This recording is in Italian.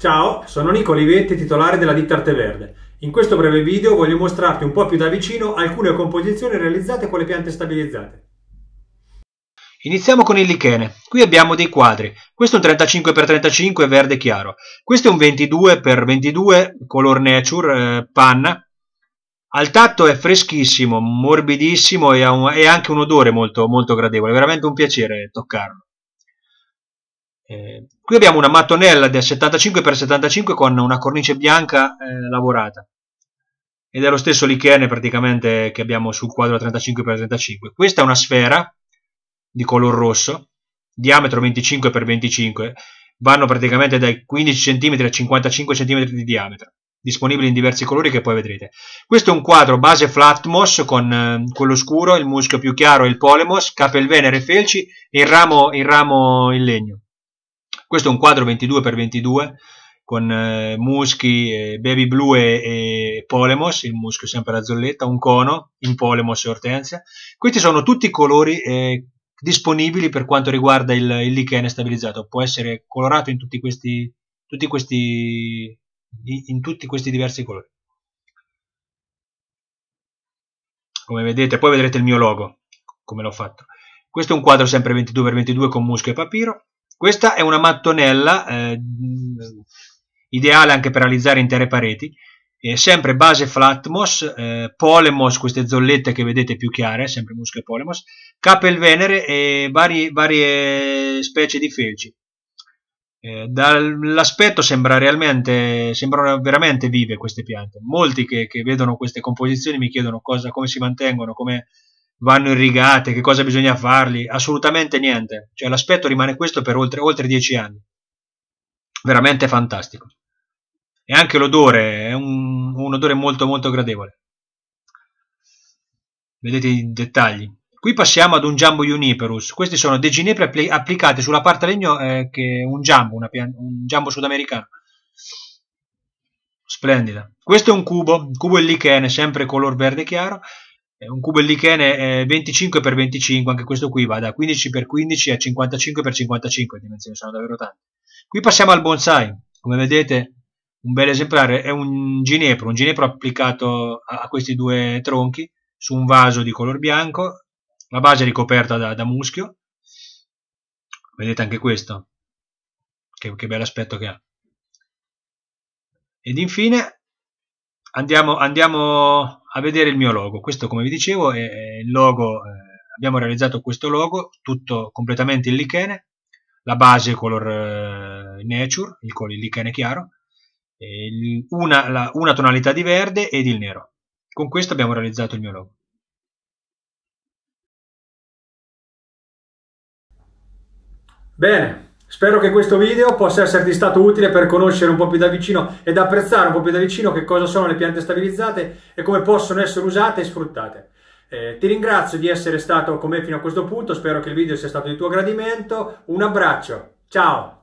Ciao, sono Nico Olivetti, titolare della ditta Arte Verde. In questo breve video voglio mostrarti un po' più da vicino alcune composizioni realizzate con le piante stabilizzate. Iniziamo con il lichene. Qui abbiamo dei quadri. Questo è un 35x35 verde chiaro. Questo è un 22x22 color nature eh, panna. Al tatto è freschissimo, morbidissimo e ha, un, e anche un odore molto, molto gradevole. È veramente un piacere toccarlo. Eh, qui abbiamo una mattonella del 75x75 con una cornice bianca eh, lavorata ed è lo stesso lichene praticamente che abbiamo sul quadro 35x35. Questa è una sfera di color rosso, diametro 25x25, vanno praticamente dai 15 cm a 55 cm di diametro, disponibili in diversi colori che poi vedrete. Questo è un quadro base Flatmos con eh, quello scuro, il muschio più chiaro e il Polemos, capelvenere e felci e il ramo, il ramo in legno. Questo è un quadro 22x22 con eh, muschi, eh, baby blue e, e, polemos, il muschio sempre la zolletta, un cono in polemos e ortensia. Questi sono tutti i colori eh, disponibili per quanto riguarda il, il lichene stabilizzato, può essere colorato in tutti questi, tutti questi, in tutti questi diversi colori. Come vedete, poi vedrete il mio logo, come l'ho fatto. Questo è un quadro sempre 22x22 con muschio e papiro, questa è una mattonella eh, mm, ideale anche per realizzare intere pareti, eh, sempre base Flatmos, eh, Polemos, queste zollette che vedete più chiare, sempre musche Polemos, Capelvenere e vari, varie specie di felci. Eh, dall'aspetto sembra sembrano veramente vive queste piante. Molti che, che vedono queste composizioni mi chiedono cosa, come si mantengono, come vanno irrigate, che cosa bisogna farli, assolutamente niente. Cioè l'aspetto rimane questo per oltre, oltre dieci anni. Veramente fantastico. E anche l'odore, è un, un odore molto molto gradevole. Vedete i dettagli. Qui passiamo ad un Jumbo Juniperus. Questi sono dei ginepri appli applicati sulla parte legno eh, che un Jumbo, un Jumbo sudamericano. Splendida. Questo è un cubo, un cubo in lichene, sempre color verde chiaro, eh, un cubo di ellichene 25x25, anche questo qui va da 15x15 a 55x55 le dimensioni, sono davvero tante. Qui passiamo al bonsai, come vedete un bel esemplare è un ginepro, un ginepro applicato a, a questi due tronchi su un vaso di color bianco, la base è ricoperta da, da muschio, vedete anche questo, che, che bel aspetto che ha. Ed infine andiamo, andiamo a vedere il mio logo. Questo, come vi dicevo, è, il logo. Eh, abbiamo realizzato questo logo, tutto completamente in lichene, la base color eh, nature, il, il lichene chiaro, il, una, la, una tonalità di verde ed il nero. Con questo abbiamo realizzato il mio logo. Bene, Spero che questo video possa esserti stato utile per conoscere un po' più da vicino ed apprezzare un po' più da vicino che cosa sono le piante stabilizzate e come possono essere usate e sfruttate. Eh, ti ringrazio di essere stato con me fino a questo punto, spero che il video sia stato di tuo gradimento, un abbraccio, ciao!